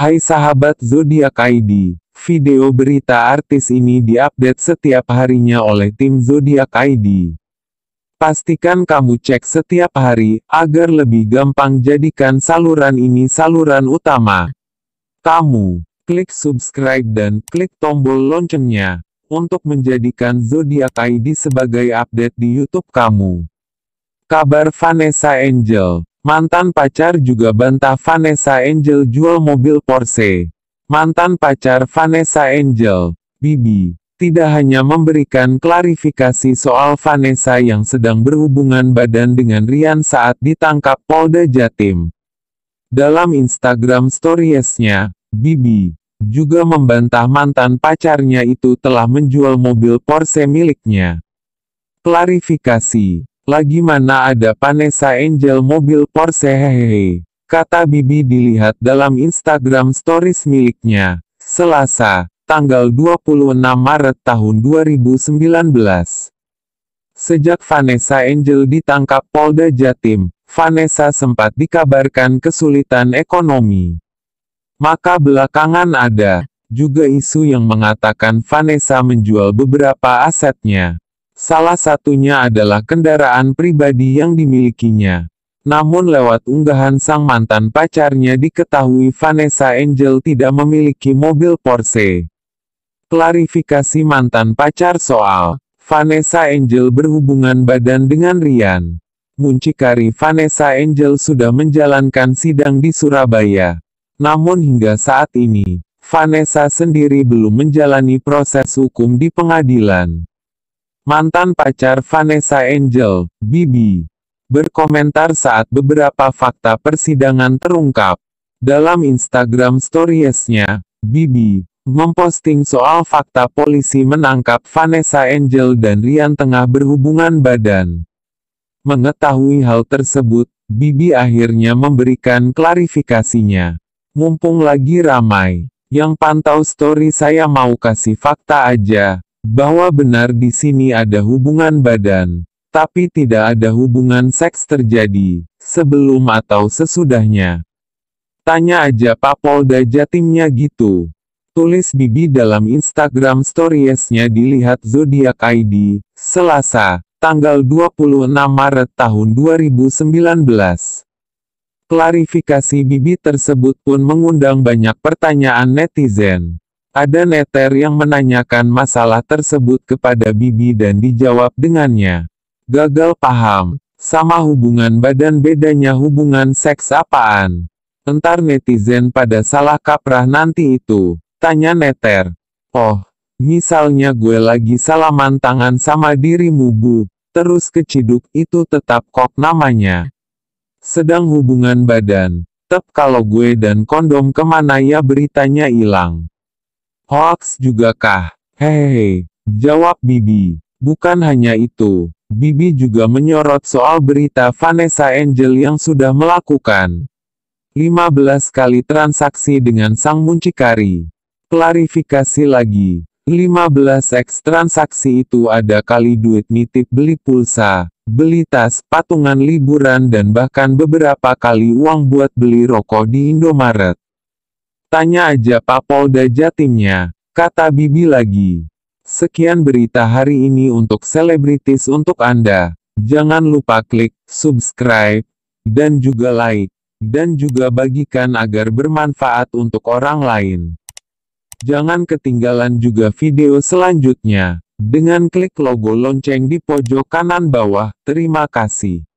Hai sahabat Zodiak ID, video berita artis ini diupdate setiap harinya oleh tim Zodiak ID. Pastikan kamu cek setiap hari, agar lebih gampang jadikan saluran ini saluran utama. Kamu, klik subscribe dan klik tombol loncengnya, untuk menjadikan Zodiak ID sebagai update di YouTube kamu. Kabar Vanessa Angel Mantan pacar juga bantah Vanessa Angel jual mobil Porsche. Mantan pacar Vanessa Angel, Bibi, tidak hanya memberikan klarifikasi soal Vanessa yang sedang berhubungan badan dengan Rian saat ditangkap Polda Jatim. Dalam Instagram storiesnya, Bibi, juga membantah mantan pacarnya itu telah menjual mobil Porsche miliknya. Klarifikasi lagi mana ada Vanessa Angel mobil Porsche hehehe. Kata Bibi dilihat dalam Instagram stories miliknya. Selasa, tanggal 26 Maret tahun 2019. Sejak Vanessa Angel ditangkap Polda Jatim, Vanessa sempat dikabarkan kesulitan ekonomi. Maka belakangan ada juga isu yang mengatakan Vanessa menjual beberapa asetnya. Salah satunya adalah kendaraan pribadi yang dimilikinya. Namun lewat unggahan sang mantan pacarnya diketahui Vanessa Angel tidak memiliki mobil Porsche. Klarifikasi mantan pacar soal Vanessa Angel berhubungan badan dengan Rian. Muncikari Vanessa Angel sudah menjalankan sidang di Surabaya. Namun hingga saat ini, Vanessa sendiri belum menjalani proses hukum di pengadilan. Mantan pacar Vanessa Angel, Bibi, berkomentar saat beberapa fakta persidangan terungkap. Dalam Instagram storiesnya, Bibi, memposting soal fakta polisi menangkap Vanessa Angel dan Rian tengah berhubungan badan. Mengetahui hal tersebut, Bibi akhirnya memberikan klarifikasinya. Mumpung lagi ramai, yang pantau story saya mau kasih fakta aja, bahwa benar di sini ada hubungan badan, tapi tidak ada hubungan seks terjadi, sebelum atau sesudahnya. Tanya aja Pak Polda Jatimnya gitu. Tulis Bibi dalam Instagram storiesnya dilihat Zodiak ID, Selasa, tanggal 26 Maret tahun 2019. Klarifikasi Bibi tersebut pun mengundang banyak pertanyaan netizen. Ada Neter yang menanyakan masalah tersebut kepada Bibi dan dijawab dengannya. Gagal paham. Sama hubungan badan bedanya hubungan seks apaan. Entar netizen pada salah kaprah nanti itu. Tanya Neter. Oh, misalnya gue lagi salaman tangan sama dirimu bu. Terus keciduk itu tetap kok namanya. Sedang hubungan badan. Tep kalau gue dan kondom kemana ya beritanya hilang. Hoax juga kah? Hehehe, jawab Bibi. Bukan hanya itu, Bibi juga menyorot soal berita Vanessa Angel yang sudah melakukan 15 kali transaksi dengan sang muncikari. Klarifikasi lagi, 15x transaksi itu ada kali duit nitip beli pulsa, beli tas, patungan liburan dan bahkan beberapa kali uang buat beli rokok di Indomaret. Tanya aja Pak Polda Jatimnya, kata Bibi lagi. Sekian berita hari ini untuk selebritis untuk Anda. Jangan lupa klik subscribe dan juga like dan juga bagikan agar bermanfaat untuk orang lain. Jangan ketinggalan juga video selanjutnya dengan klik logo lonceng di pojok kanan bawah. Terima kasih.